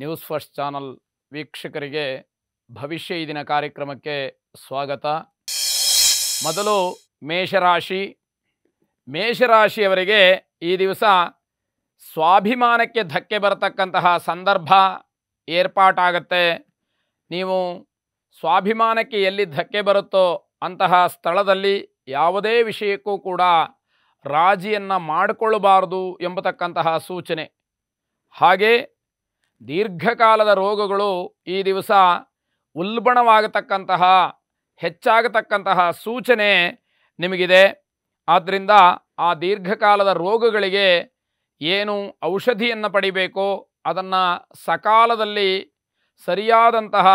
news first channel ವೀಕ್ಷಕರಿಗೆ ಭವಿಷ್ಯ ಈ ದಿನ ಕಾರ್ಯಕ್ರಮಕ್ಕೆ ಸ್ವಾಗತ ಮೊದಲು ಮೇಷರಾಶಿ ಮೇಷರಾಶಿಯವರಿಗೆ ಈ ದಿವಸ ಸ್ವಾಭಿಮಾನಕ್ಕೆ ಧಕ್ಕೆ ಬರತಕ್ಕಂತಹ ಸಂದರ್ಭ ಏರ್ಪಾಟಾಗತ್ತೆ ನೀವು ಸ್ವಾಭಿಮಾನಕ್ಕೆ ಎಲ್ಲಿ ಧಕ್ಕೆ ಬರುತ್ತೋ ಅಂತಹ ಸ್ಥಳದಲ್ಲಿ ಯಾವುದೇ ವಿಷಯಕ್ಕೂ ಕೂಡ ರಾಜಿಯನ್ನು ಮಾಡಿಕೊಳ್ಳಬಾರದು ಎಂಬತಕ್ಕಂತಹ ಸೂಚನೆ ಹಾಗೆ ದೀರ್ಘಕಾಲದ ರೋಗಗಳು ಈ ದಿವಸ ಉಲ್ಬಣವಾಗತಕ್ಕಂತಹ ಹೆಚ್ಚಾಗತಕ್ಕಂತಹ ಸೂಚನೆ ನಿಮಗಿದೆ ಆದ್ದರಿಂದ ಆ ದೀರ್ಘಕಾಲದ ರೋಗಗಳಿಗೆ ಏನು ಔಷಧಿಯನ್ನು ಪಡಿಬೇಕೋ ಅದನ್ನು ಸಕಾಲದಲ್ಲಿ ಸರಿಯಾದಂತಹ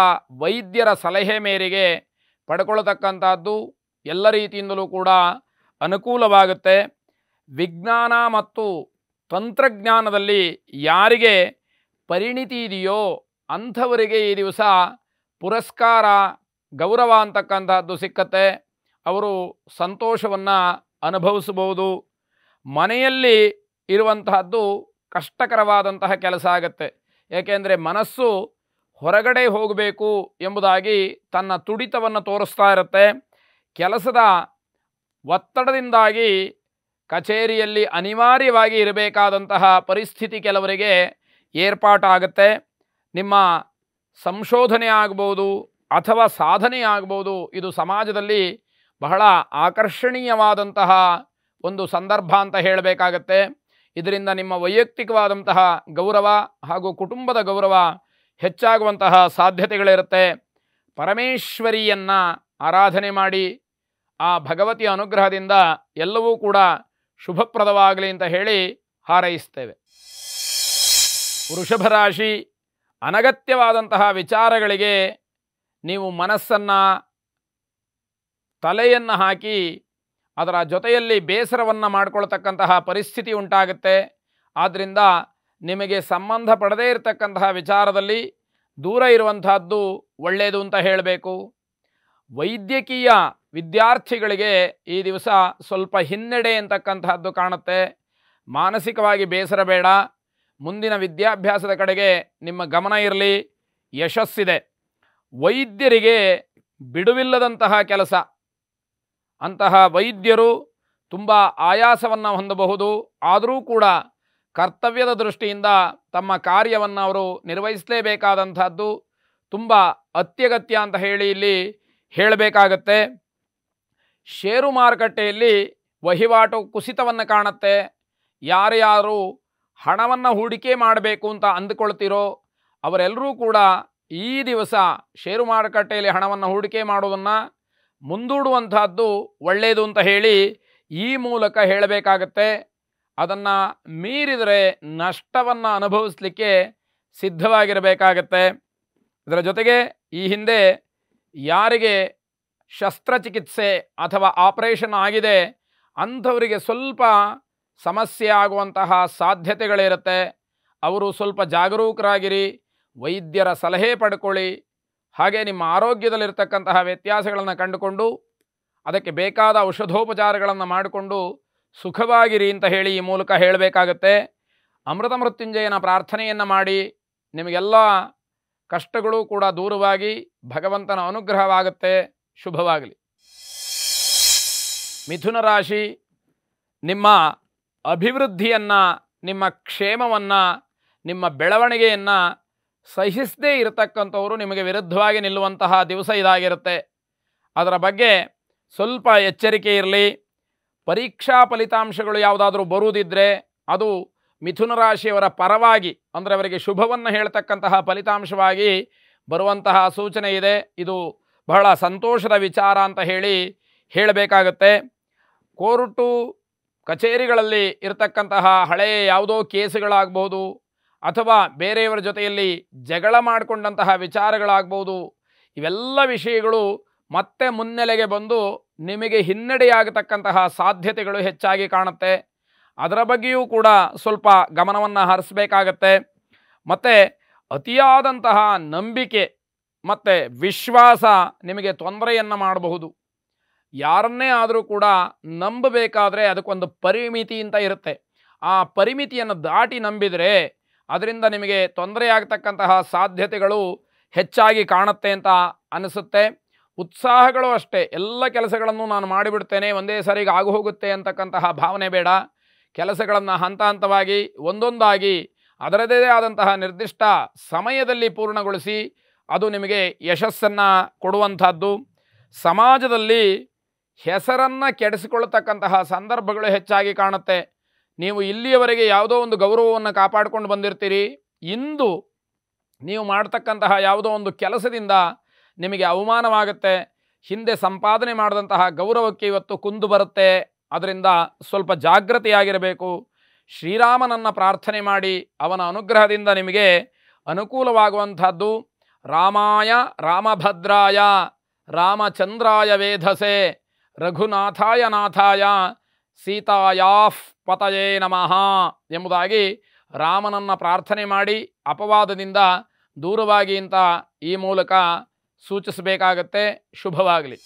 ವೈದ್ಯರ ಸಲಹೆ ಮೇರೆಗೆ ಪಡ್ಕೊಳ್ತಕ್ಕಂಥದ್ದು ಎಲ್ಲ ರೀತಿಯಿಂದಲೂ ಕೂಡ ಅನುಕೂಲವಾಗುತ್ತೆ ವಿಜ್ಞಾನ ಮತ್ತು ತಂತ್ರಜ್ಞಾನದಲ್ಲಿ ಯಾರಿಗೆ ಪರಿಣಿತಿ ಇದೆಯೋ ಅಂಥವರಿಗೆ ಈ ದಿವಸ ಪುರಸ್ಕಾರ ಗೌರವ ಅಂತಕ್ಕಂಥದ್ದು ಸಿಕ್ಕತ್ತೆ ಅವರು ಸಂತೋಷವನ್ನು ಅನುಭವಿಸಬಹುದು ಮನೆಯಲ್ಲಿ ಇರುವಂತಹದ್ದು ಕಷ್ಟಕರವಾದಂತಹ ಕೆಲಸ ಆಗತ್ತೆ ಏಕೆಂದರೆ ಮನಸ್ಸು ಹೊರಗಡೆ ಹೋಗಬೇಕು ಎಂಬುದಾಗಿ ತನ್ನ ತುಡಿತವನ್ನು ತೋರಿಸ್ತಾ ಇರುತ್ತೆ ಕೆಲಸದ ಒತ್ತಡದಿಂದಾಗಿ ಕಚೇರಿಯಲ್ಲಿ ಅನಿವಾರ್ಯವಾಗಿ ಇರಬೇಕಾದಂತಹ ಪರಿಸ್ಥಿತಿ ಕೆಲವರಿಗೆ ಏರ್ಪಾಟಾಗತ್ತೆ ನಿಮ್ಮ ಸಂಶೋಧನೆ ಆಗ್ಬೋದು ಅಥವಾ ಸಾಧನೆ ಆಗ್ಬೋದು ಇದು ಸಮಾಜದಲ್ಲಿ ಬಹಳ ಆಕರ್ಷಣೀಯವಾದಂತಹ ಒಂದು ಸಂದರ್ಭ ಅಂತ ಹೇಳಬೇಕಾಗತ್ತೆ ಇದರಿಂದ ನಿಮ್ಮ ವೈಯಕ್ತಿಕವಾದಂತಹ ಗೌರವ ಹಾಗೂ ಕುಟುಂಬದ ಗೌರವ ಹೆಚ್ಚಾಗುವಂತಹ ಸಾಧ್ಯತೆಗಳಿರುತ್ತೆ ಪರಮೇಶ್ವರಿಯನ್ನು ಆರಾಧನೆ ಮಾಡಿ ಆ ಭಗವತಿಯ ಅನುಗ್ರಹದಿಂದ ಎಲ್ಲವೂ ಕೂಡ ಶುಭಪ್ರದವಾಗಲಿ ಅಂತ ಹೇಳಿ ಹಾರೈಸ್ತೇವೆ ರಾಶಿ ಅನಗತ್ಯವಾದಂತಹ ವಿಚಾರಗಳಿಗೆ ನೀವು ಮನಸ್ಸನ್ನು ತಲೆಯನ್ನು ಹಾಕಿ ಅದರ ಜೊತೆಯಲ್ಲಿ ಬೇಸರವನ್ನು ಮಾಡಿಕೊಳ್ತಕ್ಕಂತಹ ಪರಿಸ್ಥಿತಿ ಉಂಟಾಗುತ್ತೆ ಆದ್ದರಿಂದ ನಿಮಗೆ ಸಂಬಂಧ ಪಡದೇ ಇರತಕ್ಕಂತಹ ವಿಚಾರದಲ್ಲಿ ದೂರ ಇರುವಂತಹದ್ದು ಒಳ್ಳೆಯದು ಅಂತ ಹೇಳಬೇಕು ವೈದ್ಯಕೀಯ ವಿದ್ಯಾರ್ಥಿಗಳಿಗೆ ಈ ದಿವಸ ಸ್ವಲ್ಪ ಹಿನ್ನಡೆ ಅಂತಕ್ಕಂತಹದ್ದು ಕಾಣುತ್ತೆ ಮಾನಸಿಕವಾಗಿ ಬೇಸರ ಬೇಡ ಮುಂದಿನ ವಿದ್ಯಾಭ್ಯಾಸದ ಕಡೆಗೆ ನಿಮ್ಮ ಗಮನ ಇರಲಿ ಯಶಸ್ಸಿದೆ ವೈದ್ಯರಿಗೆ ಬಿಡುವಿಲ್ಲದಂತಹ ಕೆಲಸ ಅಂತಹ ವೈದ್ಯರು ತುಂಬ ಆಯಾಸವನ್ನು ಹೊಂದಬಹುದು ಆದರೂ ಕೂಡ ಕರ್ತವ್ಯದ ದೃಷ್ಟಿಯಿಂದ ತಮ್ಮ ಕಾರ್ಯವನ್ನು ಅವರು ನಿರ್ವಹಿಸಲೇಬೇಕಾದಂಥದ್ದು ತುಂಬ ಅತ್ಯಗತ್ಯ ಅಂತ ಹೇಳಿ ಇಲ್ಲಿ ಹೇಳಬೇಕಾಗತ್ತೆ ಷೇರು ಮಾರುಕಟ್ಟೆಯಲ್ಲಿ ವಹಿವಾಟು ಕುಸಿತವನ್ನು ಕಾಣುತ್ತೆ ಯಾರ್ಯಾರು ಹಣವನ್ನು ಹೂಡಿಕೆ ಮಾಡಬೇಕು ಅಂತ ಅಂದುಕೊಳ್ತಿರೋ ಅವರೆಲ್ಲರೂ ಕೂಡ ಈ ದಿವಸ ಷೇರು ಮಾರುಕಟ್ಟೆಯಲ್ಲಿ ಹಣವನ್ನು ಹೂಡಿಕೆ ಮಾಡೋದನ್ನು ಮುಂದೂಡುವಂತಹದ್ದು ಒಳ್ಳೆಯದು ಅಂತ ಹೇಳಿ ಈ ಮೂಲಕ ಹೇಳಬೇಕಾಗತ್ತೆ ಅದನ್ನು ಮೀರಿದರೆ ನಷ್ಟವನ್ನು ಅನುಭವಿಸಲಿಕ್ಕೆ ಸಿದ್ಧವಾಗಿರಬೇಕಾಗತ್ತೆ ಅದರ ಜೊತೆಗೆ ಈ ಹಿಂದೆ ಯಾರಿಗೆ ಶಸ್ತ್ರಚಿಕಿತ್ಸೆ ಅಥವಾ ಆಪರೇಷನ್ ಆಗಿದೆ ಅಂಥವರಿಗೆ ಸ್ವಲ್ಪ ಸಮಸ್ಯೆ ಆಗುವಂತಹ ಸಾಧ್ಯತೆಗಳಿರುತ್ತೆ ಅವರು ಸ್ವಲ್ಪ ಜಾಗರೂಕರಾಗಿರಿ ವೈದ್ಯರ ಸಲಹೆ ಪಡ್ಕೊಳ್ಳಿ ಹಾಗೆ ನಿಮ್ಮ ಆರೋಗ್ಯದಲ್ಲಿರ್ತಕ್ಕಂತಹ ವ್ಯತ್ಯಾಸಗಳನ್ನು ಕಂಡುಕೊಂಡು ಅದಕ್ಕೆ ಬೇಕಾದ ಔಷಧೋಪಚಾರಗಳನ್ನು ಮಾಡಿಕೊಂಡು ಸುಖವಾಗಿರಿ ಅಂತ ಹೇಳಿ ಈ ಮೂಲಕ ಹೇಳಬೇಕಾಗತ್ತೆ ಅಮೃತ ಮೃತ್ಯುಂಜಯನ ಪ್ರಾರ್ಥನೆಯನ್ನು ಮಾಡಿ ನಿಮಗೆಲ್ಲ ಕಷ್ಟಗಳು ಕೂಡ ದೂರವಾಗಿ ಭಗವಂತನ ಅನುಗ್ರಹವಾಗುತ್ತೆ ಶುಭವಾಗಲಿ ಮಿಥುನ ರಾಶಿ ನಿಮ್ಮ ಅಭಿವೃದ್ಧಿಯನ್ನು ನಿಮ್ಮ ಕ್ಷೇಮವನ್ನು ನಿಮ್ಮ ಬೆಳವಣಿಗೆಯನ್ನು ಸಹಿಸದೇ ಇರತಕ್ಕಂಥವರು ನಿಮಗೆ ವಿರುದ್ಧವಾಗಿ ನಿಲ್ಲುವಂತಹ ದಿವಸ ಇದಾಗಿರುತ್ತೆ ಅದರ ಬಗ್ಗೆ ಸ್ವಲ್ಪ ಎಚ್ಚರಿಕೆ ಇರಲಿ ಪರೀಕ್ಷಾ ಫಲಿತಾಂಶಗಳು ಯಾವುದಾದ್ರೂ ಬರುವುದಿದ್ದರೆ ಅದು ಮಿಥುನ ರಾಶಿಯವರ ಪರವಾಗಿ ಅಂದರೆ ಅವರಿಗೆ ಶುಭವನ್ನು ಹೇಳ್ತಕ್ಕಂತಹ ಫಲಿತಾಂಶವಾಗಿ ಬರುವಂತಹ ಸೂಚನೆ ಇದೆ ಇದು ಬಹಳ ಸಂತೋಷದ ವಿಚಾರ ಅಂತ ಹೇಳಿ ಹೇಳಬೇಕಾಗತ್ತೆ ಕೋರ್ಟು ಕಚೇರಿಗಳಲ್ಲಿ ಇರತಕ್ಕಂತಹ ಹಳೆಯ ಯಾವುದೋ ಕೇಸುಗಳಾಗಬಹುದು ಅಥವಾ ಬೇರೆಯವರ ಜೊತೆಯಲ್ಲಿ ಜಗಳ ಮಾಡಿಕೊಂಡಂತಹ ವಿಚಾರಗಳಾಗ್ಬೋದು ಇವೆಲ್ಲ ವಿಷಯಗಳು ಮತ್ತೆ ಮುನ್ನೆಲೆಗೆ ಬಂದು ನಿಮಗೆ ಹಿನ್ನಡೆಯಾಗತಕ್ಕಂತಹ ಸಾಧ್ಯತೆಗಳು ಹೆಚ್ಚಾಗಿ ಕಾಣುತ್ತೆ ಅದರ ಬಗ್ಗೆಯೂ ಕೂಡ ಸ್ವಲ್ಪ ಗಮನವನ್ನು ಹರಿಸಬೇಕಾಗತ್ತೆ ಮತ್ತು ಅತಿಯಾದಂತಹ ನಂಬಿಕೆ ಮತ್ತು ವಿಶ್ವಾಸ ನಿಮಗೆ ತೊಂದರೆಯನ್ನು ಮಾಡಬಹುದು ಯಾರನ್ನೇ ಆದರೂ ಕೂಡ ನಂಬಬೇಕಾದರೆ ಅದಕ್ಕೊಂದು ಪರಿಮಿತಿ ಅಂತ ಇರುತ್ತೆ ಆ ಪರಿಮಿತಿಯನ್ನು ದಾಟಿ ನಂಬಿದರೆ ಅದರಿಂದ ನಿಮಗೆ ತೊಂದರೆಯಾಗತಕ್ಕಂತಹ ಸಾಧ್ಯತೆಗಳು ಹೆಚ್ಚಾಗಿ ಕಾಣುತ್ತೆ ಅಂತ ಅನಿಸುತ್ತೆ ಉತ್ಸಾಹಗಳು ಅಷ್ಟೇ ಎಲ್ಲ ಕೆಲಸಗಳನ್ನು ನಾನು ಮಾಡಿಬಿಡ್ತೇನೆ ಒಂದೇ ಸಾರಿಗೆ ಆಗು ಹೋಗುತ್ತೆ ಅಂತಕ್ಕಂತಹ ಭಾವನೆ ಬೇಡ ಕೆಲಸಗಳನ್ನು ಹಂತ ಹಂತವಾಗಿ ಒಂದೊಂದಾಗಿ ಅದರದೇ ಆದಂತಹ ನಿರ್ದಿಷ್ಟ ಸಮಯದಲ್ಲಿ ಪೂರ್ಣಗೊಳಿಸಿ ಅದು ನಿಮಗೆ ಯಶಸ್ಸನ್ನು ಕೊಡುವಂಥದ್ದು ಸಮಾಜದಲ್ಲಿ ಹೆಸರನ್ನು ಕೆಡಿಸಿಕೊಳ್ಳತಕ್ಕಂತಹ ಸಂದರ್ಭಗಳು ಹೆಚ್ಚಾಗಿ ಕಾಣುತ್ತೆ ನೀವು ಇಲ್ಲಿಯವರೆಗೆ ಯಾವುದೋ ಒಂದು ಗೌರವವನ್ನು ಕಾಪಾಡಿಕೊಂಡು ಬಂದಿರ್ತೀರಿ ಇಂದು ನೀವು ಮಾಡತಕ್ಕಂತಹ ಯಾವುದೋ ಒಂದು ಕೆಲಸದಿಂದ ನಿಮಗೆ ಅವಮಾನವಾಗುತ್ತೆ ಹಿಂದೆ ಸಂಪಾದನೆ ಮಾಡಿದಂತಹ ಗೌರವಕ್ಕೆ ಇವತ್ತು ಕುಂದು ಬರುತ್ತೆ ಅದರಿಂದ ಸ್ವಲ್ಪ ಜಾಗೃತಿಯಾಗಿರಬೇಕು ಶ್ರೀರಾಮನನ್ನು ಪ್ರಾರ್ಥನೆ ಮಾಡಿ ಅವನ ಅನುಗ್ರಹದಿಂದ ನಿಮಗೆ ಅನುಕೂಲವಾಗುವಂಥದ್ದು ರಾಮಾಯ ರಾಮಭದ್ರಾಯ ರಾಮಚಂದ್ರಾಯ ವೇಧಸೆ ರಘುನಾಥಾಯ ನಾಥಾಯ ಸೀತಾಯಾಫ್ ಪತಯೇ ನಮಃ ಎಂಬುದಾಗಿ ರಾಮನನ್ನು ಪ್ರಾರ್ಥನೆ ಮಾಡಿ ಅಪವಾದದಿಂದ ದೂರವಾಗಿ ಅಂತ ಈ ಮೂಲಕ ಸೂಚಿಸಬೇಕಾಗತ್ತೆ ಶುಭವಾಗಲಿ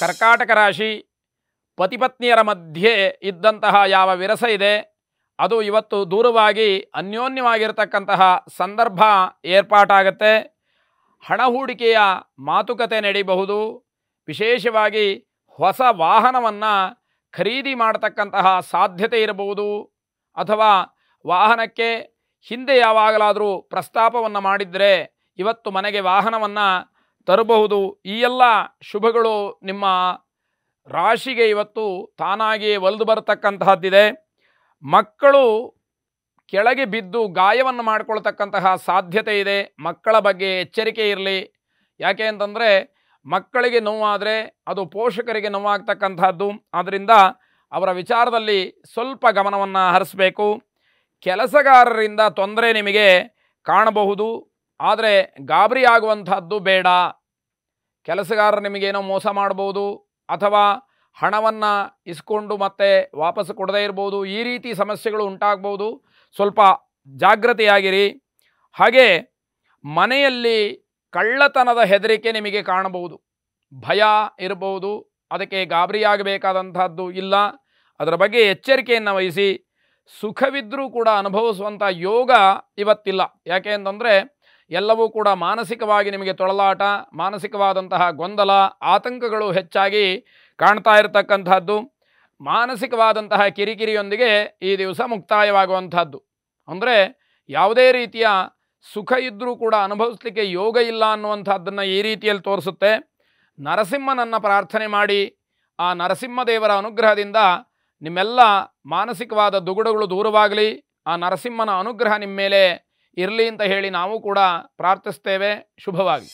ಕರ್ಕಾಟಕ ರಾಶಿ ಪತಿಪತ್ನಿಯರ ಮಧ್ಯೆ ಇದ್ದಂತಹ ಯಾವ ವಿರಸ ಇದೆ ಅದು ಇವತ್ತು ದೂರವಾಗಿ ಅನ್ಯೋನ್ಯವಾಗಿರತಕ್ಕಂತಹ ಸಂದರ್ಭ ಏರ್ಪಾಟಾಗತ್ತೆ ಹಣ ಹೂಡಿಕೆಯ ಮಾತುಕತೆ ನಡೆಯಬಹುದು ವಿಶೇಷವಾಗಿ ಹೊಸ ವಾಹನವನ್ನು ಖರೀದಿ ಮಾಡತಕ್ಕಂತಹ ಸಾಧ್ಯತೆ ಇರಬಹುದು ಅಥವಾ ವಾಹನಕ್ಕೆ ಹಿಂದೆ ಯಾವಾಗಲಾದರೂ ಪ್ರಸ್ತಾಪವನ್ನು ಮಾಡಿದರೆ ಇವತ್ತು ಮನೆಗೆ ವಾಹನವನ್ನು ತರಬಹುದು ಈ ಎಲ್ಲ ಶುಭಗಳು ನಿಮ್ಮ ರಾಶಿಗೆ ಇವತ್ತು ತಾನಾಗಿಯೇ ಒಲಿದು ಬರತಕ್ಕಂತಹದ್ದಿದೆ ಮಕ್ಕಳು ಕೆಳಗೆ ಬಿದ್ದು ಗಾಯವನ್ನು ಮಾಡಿಕೊಳ್ತಕ್ಕಂತಹ ಸಾಧ್ಯತೆ ಇದೆ ಮಕ್ಕಳ ಬಗ್ಗೆ ಎಚ್ಚರಿಕೆ ಇರಲಿ ಯಾಕೆ ಅಂತಂದರೆ ಮಕ್ಕಳಿಗೆ ನೋವಾದರೆ ಅದು ಪೋಷಕರಿಗೆ ನೋವಾಗ್ತಕ್ಕಂಥದ್ದು ಆದ್ದರಿಂದ ಅವರ ವಿಚಾರದಲ್ಲಿ ಸ್ವಲ್ಪ ಗಮನವನ್ನು ಹರಿಸಬೇಕು ಕೆಲಸಗಾರರಿಂದ ತೊಂದರೆ ನಿಮಗೆ ಕಾಣಬಹುದು ಆದರೆ ಗಾಬರಿ ಆಗುವಂಥದ್ದು ಬೇಡ ಕೆಲಸಗಾರರು ನಿಮಗೇನೋ ಮೋಸ ಮಾಡ್ಬೋದು ಅಥವಾ ಹಣವನ್ನು ಇಸ್ಕೊಂಡು ಮತ್ತೆ ವಾಪಸ್ಸು ಕೊಡದೇ ಇರ್ಬೋದು ಈ ರೀತಿ ಸಮಸ್ಯೆಗಳು ಉಂಟಾಗ್ಬೋದು ಸ್ವಲ್ಪ ಜಾಗೃತಿಯಾಗಿರಿ ಹಾಗೆ ಮನೆಯಲ್ಲಿ ಕಳ್ಳತನದ ಹೆದರಿಕೆ ನಿಮಗೆ ಕಾಣಬಹುದು ಭಯ ಇರಬಹುದು ಅದಕ್ಕೆ ಗಾಬರಿಯಾಗಬೇಕಾದಂಥದ್ದು ಇಲ್ಲ ಅದರ ಬಗ್ಗೆ ಎಚ್ಚರಿಕೆಯನ್ನು ವಹಿಸಿ ಸುಖವಿದ್ದರೂ ಕೂಡ ಅನುಭವಿಸುವಂಥ ಯೋಗ ಇವತ್ತಿಲ್ಲ ಯಾಕೆ ಅಂತಂದರೆ ಎಲ್ಲವೂ ಕೂಡ ಮಾನಸಿಕವಾಗಿ ನಿಮಗೆ ತೊಳಲಾಟ ಮಾನಸಿಕವಾದಂತಹ ಗೊಂದಲ ಆತಂಕಗಳು ಹೆಚ್ಚಾಗಿ ಕಾಣ್ತಾ ಇರತಕ್ಕಂಥದ್ದು ಮಾನಸಿಕವಾದಂತಹ ಕಿರಿಕಿರಿಯೊಂದಿಗೆ ಈ ದಿವಸ ಮುಕ್ತಾಯವಾಗುವಂಥದ್ದು ಅಂದರೆ ಯಾವುದೇ ರೀತಿಯ ಸುಖ ಇದ್ದರೂ ಕೂಡ ಅನುಭವಿಸ್ಲಿಕ್ಕೆ ಯೋಗ ಇಲ್ಲ ಅನ್ನುವಂಥದ್ದನ್ನು ಈ ರೀತಿಯಲ್ಲಿ ತೋರಿಸುತ್ತೆ ನರಸಿಂಹನನ್ನು ಪ್ರಾರ್ಥನೆ ಮಾಡಿ ಆ ನರಸಿಂಹದೇವರ ಅನುಗ್ರಹದಿಂದ ನಿಮ್ಮೆಲ್ಲ ಮಾನಸಿಕವಾದ ದುಗುಡಗಳು ದೂರವಾಗಲಿ ಆ ನರಸಿಂಹನ ಅನುಗ್ರಹ ನಿಮ್ಮ ಮೇಲೆ ಇರಲಿ ಅಂತ ಹೇಳಿ ನಾವು ಕೂಡ ಪ್ರಾರ್ಥಿಸ್ತೇವೆ ಶುಭವಾಗಿ